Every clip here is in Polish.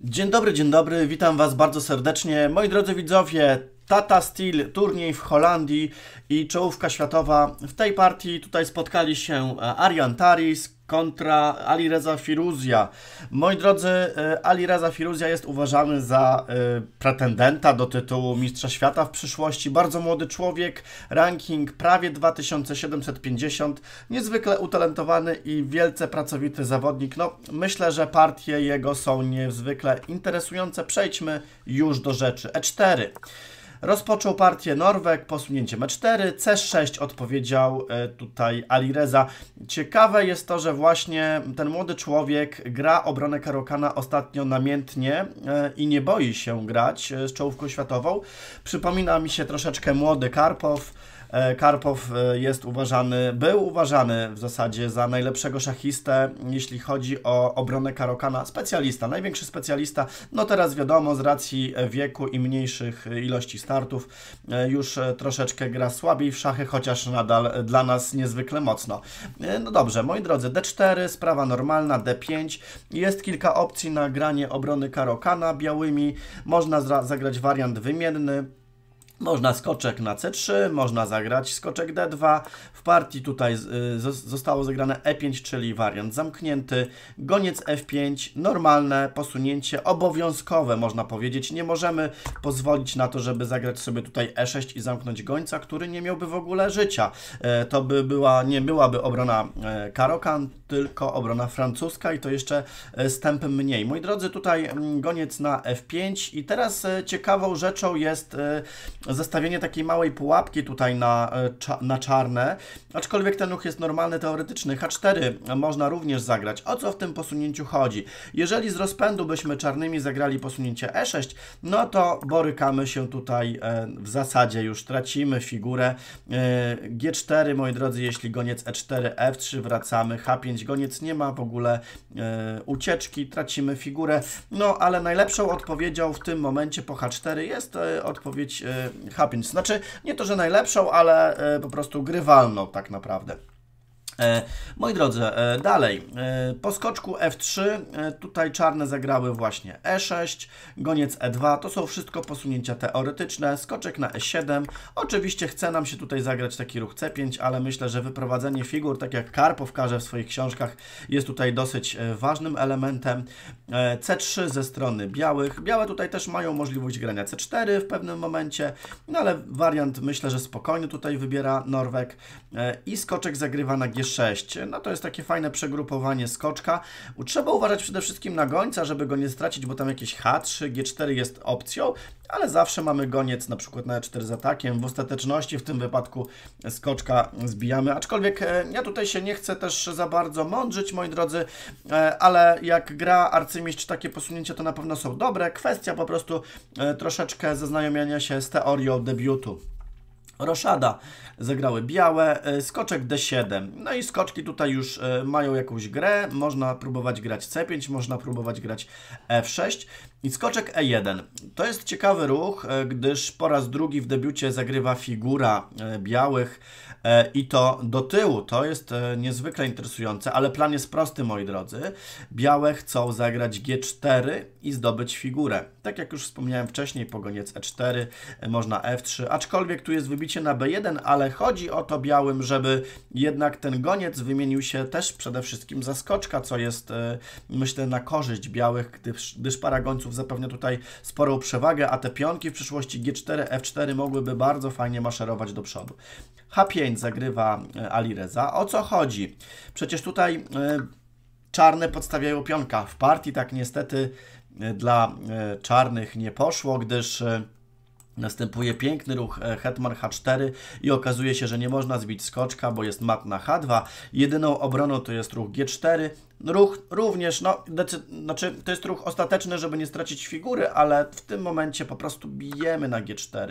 Dzień dobry, dzień dobry, witam Was bardzo serdecznie. Moi drodzy widzowie, Tata Steel, turniej w Holandii i czołówka światowa. W tej partii tutaj spotkali się e, Arian Taris, kontra Ali Reza Firuzja. Moi drodzy, e, Ali Reza Firuzja jest uważany za e, pretendenta do tytułu Mistrza Świata w przyszłości. Bardzo młody człowiek, ranking prawie 2750, niezwykle utalentowany i wielce pracowity zawodnik. No, myślę, że partie jego są niezwykle interesujące. Przejdźmy już do rzeczy. E4. Rozpoczął partię Norwek, posunięcie me 4 C6 odpowiedział e, tutaj Alireza. Ciekawe jest to, że właśnie ten młody człowiek gra obronę Karokana ostatnio namiętnie e, i nie boi się grać e, z czołówką światową. Przypomina mi się troszeczkę młody Karpow, E, Karpow e, jest uważany, był uważany w zasadzie za najlepszego szachistę, jeśli chodzi o obronę Karokana. Specjalista, największy specjalista. No teraz wiadomo, z racji e, wieku i mniejszych ilości startów już troszeczkę gra słabiej w szachy, chociaż nadal dla nas niezwykle mocno. No dobrze, moi drodzy, D4, sprawa normalna, D5. Jest kilka opcji na granie obrony Karokana białymi. Można zagrać wariant wymienny można skoczek na C3, można zagrać skoczek D2. W partii tutaj y, zostało zagrane E5, czyli wariant zamknięty. Goniec F5, normalne posunięcie, obowiązkowe można powiedzieć. Nie możemy pozwolić na to, żeby zagrać sobie tutaj E6 i zamknąć gońca, który nie miałby w ogóle życia. E, to by była, nie byłaby obrona e, karokan, tylko obrona francuska i to jeszcze e, tempem mniej. Moi drodzy, tutaj mm, goniec na F5 i teraz ciekawą rzeczą jest zestawienie takiej małej pułapki tutaj na, e, na czarne, aczkolwiek ten ruch jest normalny, teoretyczny. H4 można również zagrać. O co w tym posunięciu chodzi? Jeżeli z rozpędu byśmy czarnymi zagrali posunięcie E6, no to borykamy się tutaj e, w zasadzie, już tracimy figurę. E, G4, moi drodzy, jeśli goniec E4, F3, wracamy, H5, goniec nie ma w ogóle ucieczki, tracimy figurę. No, ale najlepszą odpowiedzią w tym momencie po H4 jest odpowiedź Happiness. Znaczy, nie to, że najlepszą, ale e, po prostu grywalną tak naprawdę. E, moi drodzy, e, dalej. E, po skoczku F3 tutaj czarne zagrały właśnie E6, goniec E2. To są wszystko posunięcia teoretyczne. Skoczek na E7. Oczywiście chce nam się tutaj zagrać taki ruch C5, ale myślę, że wyprowadzenie figur, tak jak Karpow każe w swoich książkach, jest tutaj dosyć ważnym elementem. C3 ze strony białych. Białe tutaj też mają możliwość grania C4 w pewnym momencie, no ale wariant myślę, że spokojnie tutaj wybiera Norwek. I skoczek zagrywa na G6 no to jest takie fajne przegrupowanie skoczka. Trzeba uważać przede wszystkim na gońca, żeby go nie stracić, bo tam jakieś H3, G4 jest opcją, ale zawsze mamy goniec na przykład na E4 z atakiem. W ostateczności w tym wypadku skoczka zbijamy. Aczkolwiek e, ja tutaj się nie chcę też za bardzo mądrzyć, moi drodzy, e, ale jak gra arcymistrz takie posunięcia to na pewno są dobre. Kwestia po prostu e, troszeczkę zaznajomienia się z teorią debiutu. Roszada zagrały białe, e, skoczek D7. No i skoczki tutaj już e, mają jakąś grę, można próbować grać C5, można próbować grać F6 i skoczek E1. To jest ciekawy ruch, e, gdyż po raz drugi w debiucie zagrywa figura białych i to do tyłu. To jest niezwykle interesujące, ale plan jest prosty, moi drodzy. Białe chcą zagrać G4 i zdobyć figurę. Tak jak już wspomniałem wcześniej, pogoniec E4, można F3, aczkolwiek tu jest wybicie odbicie na B1, ale chodzi o to białym, żeby jednak ten goniec wymienił się też przede wszystkim za skoczka, co jest e, myślę na korzyść białych, gdyż, gdyż para gońców zapewnia tutaj sporą przewagę, a te pionki w przyszłości G4, F4 mogłyby bardzo fajnie maszerować do przodu. H5 zagrywa e, Alireza. O co chodzi? Przecież tutaj e, czarne podstawiają pionka. W partii tak niestety dla czarnych nie poszło, gdyż Następuje piękny ruch e, hetman h4 i okazuje się, że nie można zbić skoczka, bo jest mat na h2. Jedyną obroną to jest ruch g4, Ruch również, no, znaczy to jest ruch ostateczny, żeby nie stracić figury, ale w tym momencie po prostu bijemy na G4.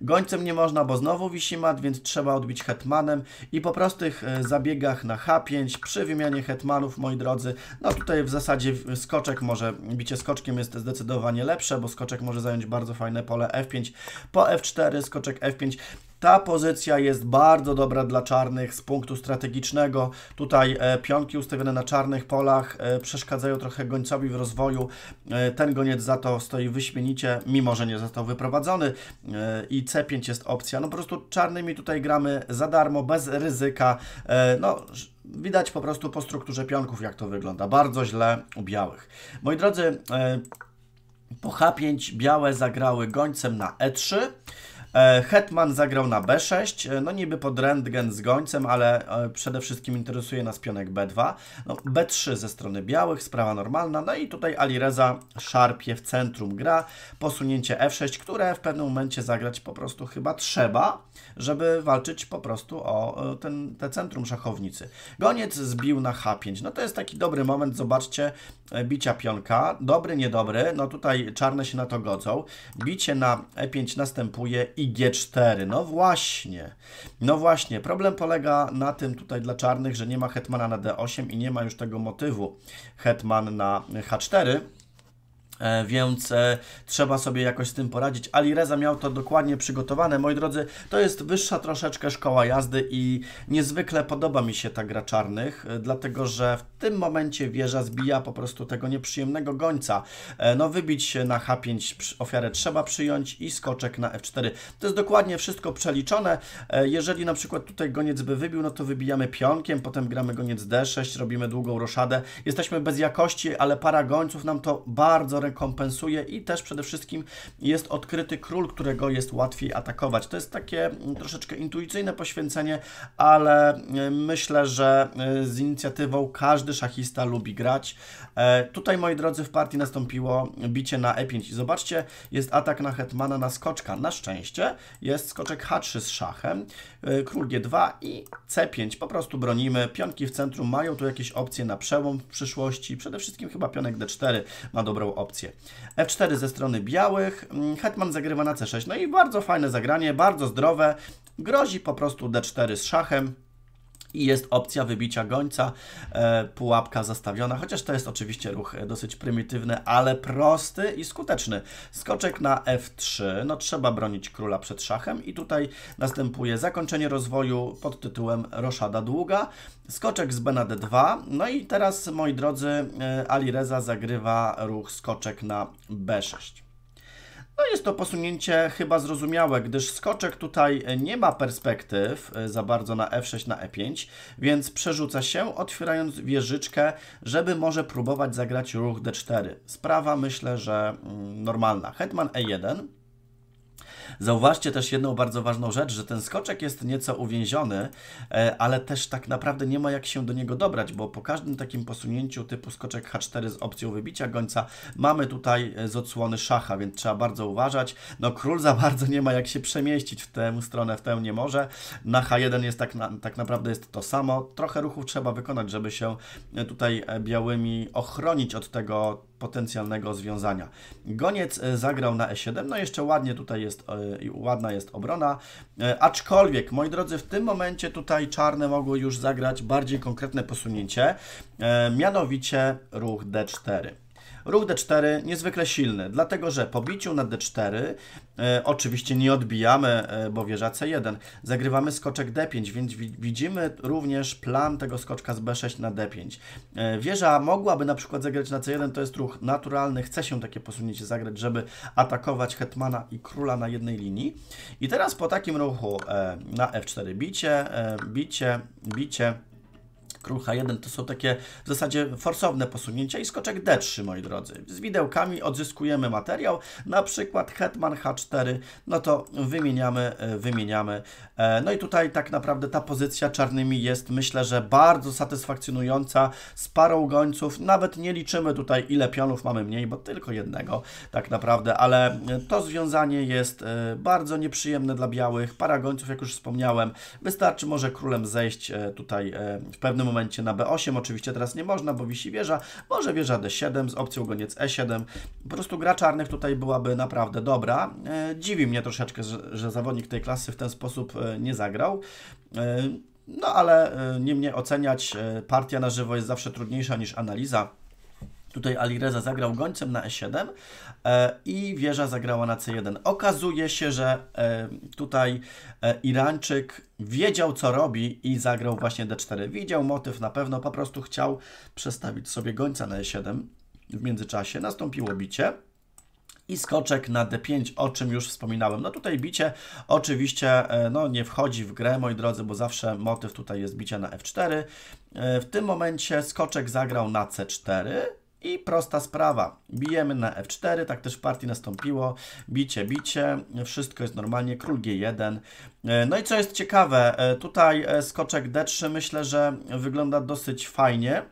Gońcem nie można, bo znowu wisi mat, więc trzeba odbić hetmanem i po prostych e, zabiegach na H5, przy wymianie hetmanów, moi drodzy, no tutaj w zasadzie skoczek może, bicie skoczkiem jest zdecydowanie lepsze, bo skoczek może zająć bardzo fajne pole F5, po F4, skoczek F5. Ta pozycja jest bardzo dobra dla czarnych z punktu strategicznego. Tutaj e, pionki ustawione na czarnych polach e, przeszkadzają trochę gońcowi w rozwoju. E, ten goniec za to stoi wyśmienicie, mimo że nie został wyprowadzony i C5 jest opcja. No po prostu czarnymi tutaj gramy za darmo, bez ryzyka. No, widać po prostu po strukturze pionków, jak to wygląda. Bardzo źle u białych. Moi drodzy, po H5 białe zagrały gońcem na E3. E, Hetman zagrał na B6, e, no niby pod rentgen z gońcem, ale e, przede wszystkim interesuje nas pionek B2. No, B3 ze strony białych, sprawa normalna, no i tutaj Alireza szarpie w centrum gra, posunięcie F6, które w pewnym momencie zagrać po prostu chyba trzeba, żeby walczyć po prostu o ten, te centrum szachownicy. Goniec zbił na H5, no to jest taki dobry moment, zobaczcie, bicia pionka, dobry, niedobry, no tutaj czarne się na to godzą, bicie na E5 następuje i i G4. No właśnie. No właśnie. Problem polega na tym tutaj dla czarnych, że nie ma hetmana na D8 i nie ma już tego motywu hetman na H4, E, więc e, trzeba sobie jakoś z tym poradzić. Ali Reza miał to dokładnie przygotowane. Moi drodzy, to jest wyższa troszeczkę szkoła jazdy i niezwykle podoba mi się ta gra czarnych, e, dlatego że w tym momencie wieża zbija po prostu tego nieprzyjemnego gońca. No wybić na H5 ofiarę trzeba przyjąć i skoczek na F4. To jest dokładnie wszystko przeliczone. Jeżeli na przykład tutaj goniec by wybił, no to wybijamy pionkiem, potem gramy goniec D6, robimy długą roszadę. Jesteśmy bez jakości, ale para gońców nam to bardzo rekomenduje kompensuje i też przede wszystkim jest odkryty król, którego jest łatwiej atakować. To jest takie mm, troszeczkę intuicyjne poświęcenie, ale mm, myślę, że y, z inicjatywą każdy szachista lubi grać. E, tutaj, moi drodzy, w partii nastąpiło bicie na E5 i zobaczcie, jest atak na hetmana na skoczka. Na szczęście jest skoczek H3 z szachem, y, król G2 i C5. Po prostu bronimy. Pionki w centrum mają tu jakieś opcje na przełom w przyszłości. Przede wszystkim chyba pionek D4 ma dobrą opcję opcje. F4 ze strony białych, mm, hetman zagrywa na C6. No i bardzo fajne zagranie, bardzo zdrowe. Grozi po prostu D4 z szachem i jest opcja wybicia gońca, e, pułapka zastawiona, chociaż to jest oczywiście ruch e, dosyć prymitywny, ale prosty i skuteczny. Skoczek na F3, no trzeba bronić króla przed szachem i tutaj następuje zakończenie rozwoju pod tytułem Roszada Długa, skoczek z B na D2, no i teraz moi drodzy e, Ali Reza zagrywa ruch skoczek na B6. No jest to posunięcie chyba zrozumiałe, gdyż skoczek tutaj nie ma perspektyw e, za bardzo na f6, na e5, więc przerzuca się, otwierając wieżyczkę, żeby może próbować zagrać ruch d4. Sprawa myślę, że mm, normalna. Hetman e1, Zauważcie też jedną bardzo ważną rzecz, że ten skoczek jest nieco uwięziony, e, ale też tak naprawdę nie ma jak się do niego dobrać, bo po każdym takim posunięciu typu skoczek H4 z opcją wybicia gońca mamy tutaj e, z odsłony szacha, więc trzeba bardzo uważać. No król za bardzo nie ma jak się przemieścić w tę stronę, w tę nie może. Na H1 jest tak, na, tak naprawdę jest to samo. Trochę ruchów trzeba wykonać, żeby się e, tutaj białymi ochronić od tego potencjalnego związania. Goniec e, zagrał na e7, no jeszcze ładnie tutaj jest, e, ładna jest obrona, e, aczkolwiek, moi drodzy, w tym momencie tutaj czarne mogły już zagrać bardziej konkretne posunięcie, mianowicie ruch d4. Ruch d4 niezwykle silny, dlatego że po biciu na d4 e, oczywiście nie odbijamy, e, bo wieża c1. Zagrywamy skoczek d5, więc wi widzimy również plan tego skoczka z b6 na d5. E, wieża mogłaby na przykład zagrać na c1, to jest ruch naturalny, chce się takie posunięcie zagrać, żeby atakować hetmana i króla na jednej linii. I teraz po takim ruchu e, na f4 e, bicie, bicie, bicie, Król H1 to są takie w zasadzie forsowne posunięcia i skoczek D3, moi drodzy. Z widełkami odzyskujemy materiał, na przykład hetman H4, no to wymieniamy, e, wymieniamy. E, no i tutaj tak naprawdę ta pozycja czarnymi jest, myślę, że bardzo satysfakcjonująca z parą gońców. Nawet nie liczymy tutaj, ile pionów mamy mniej, bo tylko jednego tak naprawdę, ale to związanie jest e, bardzo nieprzyjemne dla białych. Para gońców, jak już wspomniałem, wystarczy może królem zejść tutaj w pewnym momencie momencie na B8. Oczywiście teraz nie można, bo wisi wieża. Może wieża D7 z opcją goniec E7. Po prostu gra czarnych tutaj byłaby naprawdę dobra. E, dziwi mnie troszeczkę, że, że zawodnik tej klasy w ten sposób e, nie zagrał. E, no ale niemniej oceniać partia na żywo jest zawsze trudniejsza niż analiza. Tutaj Alireza zagrał gońcem na e7, E, i wieża zagrała na C1. Okazuje się, że e, tutaj e, Irańczyk wiedział, co robi i zagrał właśnie D4. Widział motyw na pewno, po prostu chciał przestawić sobie gońca na E7. W międzyczasie nastąpiło bicie i skoczek na d5, o czym już wspominałem. No tutaj bicie oczywiście no, nie wchodzi w grę, moi drodzy, bo zawsze motyw tutaj jest bicia na f4. W tym momencie skoczek zagrał na c4, i prosta sprawa. Bijemy na F4, tak też w partii nastąpiło. Bicie, bicie, wszystko jest normalnie, król G1. E, no i co jest ciekawe, e, tutaj e, skoczek D3 myślę, że wygląda dosyć fajnie.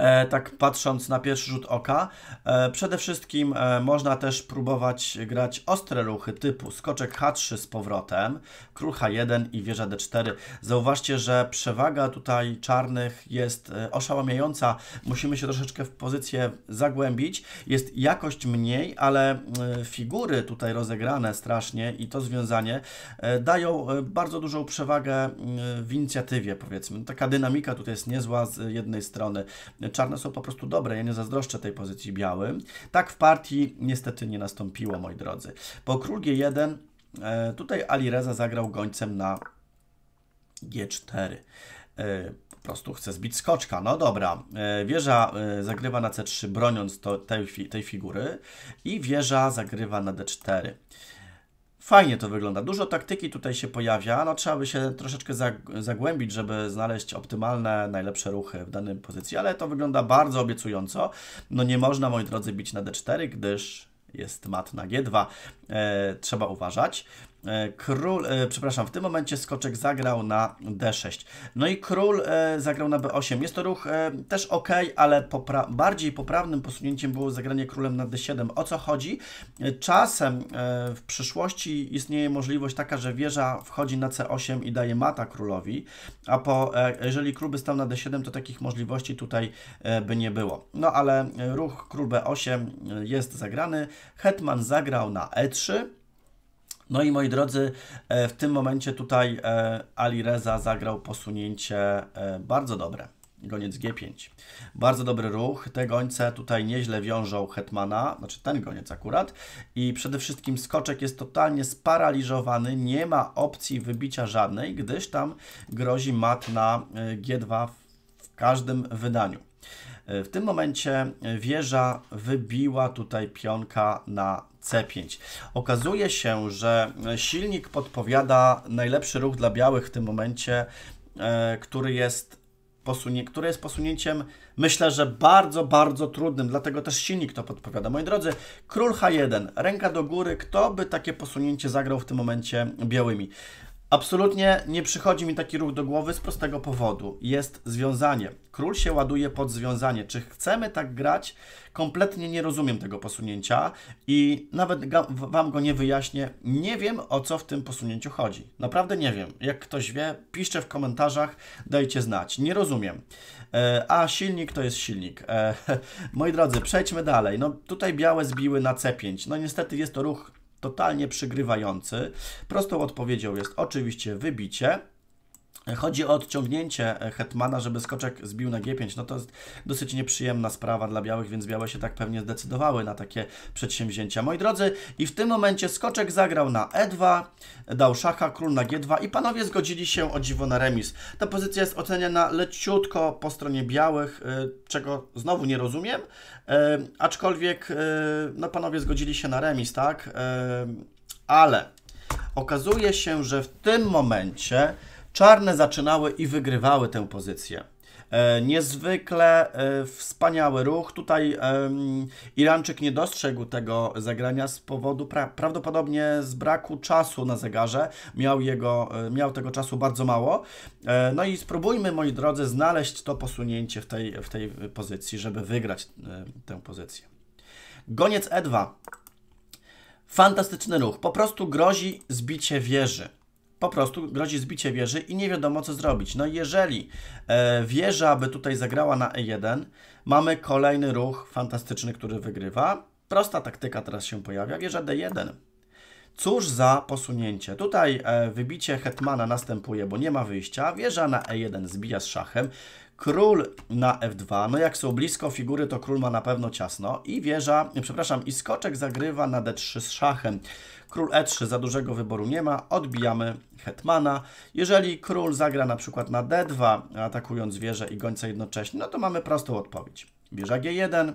E, tak patrząc na pierwszy rzut oka. E, przede wszystkim e, można też próbować grać ostre ruchy typu skoczek H3 z powrotem, król H1 i wieża D4. Zauważcie, że przewaga tutaj czarnych jest oszałamiająca. Musimy się troszeczkę w pozycję zagłębić. Jest jakość mniej, ale figury tutaj rozegrane strasznie i to związanie dają bardzo dużą przewagę mm, w inicjatywie powiedzmy. Taka dynamika tutaj jest niezła z jednej strony. Czarne są po prostu dobre, ja nie zazdroszczę tej pozycji białym. Tak w partii niestety nie nastąpiło, moi drodzy. Po król G1 e, tutaj Ali Reza zagrał gońcem na G4 e, po prostu chce zbić skoczka. No dobra, e, wieża zagrywa na C3, broniąc to, tej, tej figury i wieża zagrywa na D4. Fajnie to wygląda. Dużo taktyki tutaj się pojawia. No, trzeba by się troszeczkę zagłębić, żeby znaleźć optymalne, najlepsze ruchy w danej pozycji, ale to wygląda bardzo obiecująco. No nie można, moi drodzy, bić na D4, gdyż jest mat na G2. E, trzeba uważać. E, król, e, przepraszam, w tym momencie skoczek zagrał na D6. No i król e, zagrał na B8. Jest to ruch też ok, ale popra bardziej poprawnym posunięciem było zagranie królem na D7. O co chodzi? Czasem w przyszłości istnieje możliwość taka, że wieża wchodzi na C8 i daje mata królowi, a po, jeżeli król by stał na D7, to takich możliwości tutaj by nie było. No ale ruch król B8 jest zagrany. Hetman zagrał na E3. No i moi drodzy, e, w tym momencie tutaj e, Ali Reza zagrał posunięcie e, bardzo dobre. Goniec G5. Bardzo dobry ruch. Te gońce tutaj nieźle wiążą Hetmana, znaczy ten goniec akurat. I przede wszystkim skoczek jest totalnie sparaliżowany. Nie ma opcji wybicia żadnej, gdyż tam grozi mat na G2 w każdym wydaniu. W tym momencie wieża wybiła tutaj pionka na C5. Okazuje się, że silnik podpowiada najlepszy ruch dla białych w tym momencie, e, który jest, posunie, który jest posunięciem, myślę, że bardzo, bardzo trudnym, dlatego też silnik to podpowiada. Moi drodzy, król H1, ręka do góry, kto by takie posunięcie zagrał w tym momencie białymi? Absolutnie nie przychodzi mi taki ruch do głowy z prostego powodu. Jest związanie. Król się ładuje pod związanie. Czy chcemy tak grać? Kompletnie nie rozumiem tego posunięcia i nawet Wam go nie wyjaśnię. Nie wiem, o co w tym posunięciu chodzi. Naprawdę nie wiem. Jak ktoś wie, piszcie w komentarzach, dajcie znać. Nie rozumiem. E, a silnik to jest silnik. E, moi drodzy, przejdźmy dalej. No tutaj białe zbiły na C5. No niestety jest to ruch totalnie przygrywający. Prostą odpowiedzią jest oczywiście wybicie. Chodzi o odciągnięcie e, hetmana, żeby skoczek zbił na G5. No to jest dosyć nieprzyjemna sprawa dla białych, więc białe się tak pewnie zdecydowały na takie przedsięwzięcia. Moi drodzy, i w tym momencie skoczek zagrał na E2, dał szacha, król na G2 i panowie zgodzili się o dziwo na remis. Ta pozycja jest oceniana leciutko po stronie białych, e, czego znowu nie rozumiem, e, aczkolwiek no panowie zgodzili się na remis, tak? Ale okazuje się, że w tym momencie Czarne zaczynały i wygrywały tę pozycję. E, niezwykle e, wspaniały ruch. Tutaj Iranczyk nie dostrzegł tego zagrania z powodu pra prawdopodobnie z braku czasu na zegarze. Miał, jego, e, miał tego czasu bardzo mało. No i spróbujmy, moi drodzy, znaleźć to posunięcie w tej, w tej pozycji, żeby wygrać tę pozycję. Goniec E2. Fantastyczny ruch. Po prostu grozi zbicie wieży po prostu grozi zbicie wieży i nie wiadomo co zrobić. No jeżeli e, wieża by tutaj zagrała na E1, mamy kolejny ruch fantastyczny, który wygrywa. Prosta taktyka teraz się pojawia, wieża D1. Cóż za posunięcie. Tutaj e, wybicie hetmana następuje, bo nie ma wyjścia. Wieża na E1 zbija z szachem. Król na f2, no jak są blisko figury, to król ma na pewno ciasno i wieża, przepraszam, i skoczek zagrywa na d3 z szachem. Król e3, za dużego wyboru nie ma, odbijamy hetmana. Jeżeli król zagra na przykład na d2, atakując wieżę i gońca jednocześnie, no to mamy prostą odpowiedź. Wieża g1,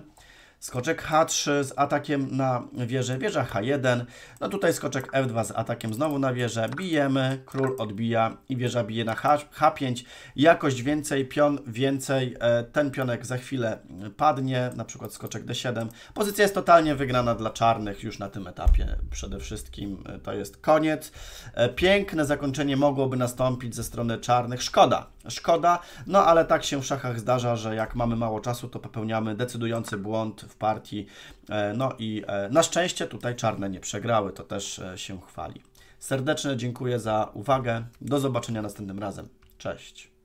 Skoczek H3 z atakiem na wieżę, wieża H1. No tutaj skoczek F2 z atakiem znowu na wieżę. Bijemy, król odbija i wieża bije na H, 5 Jakość więcej, pion więcej. E, ten pionek za chwilę padnie, na przykład skoczek D7. Pozycja jest totalnie wygrana dla czarnych już na tym etapie. Przede wszystkim e, to jest koniec. E, piękne zakończenie mogłoby nastąpić ze strony czarnych. Szkoda, szkoda. No ale tak się w szachach zdarza, że jak mamy mało czasu, to popełniamy decydujący błąd w partii. E, no i e, na szczęście tutaj czarne nie przegrały, to też e, się chwali. Serdecznie dziękuję za uwagę. Do zobaczenia następnym razem. Cześć.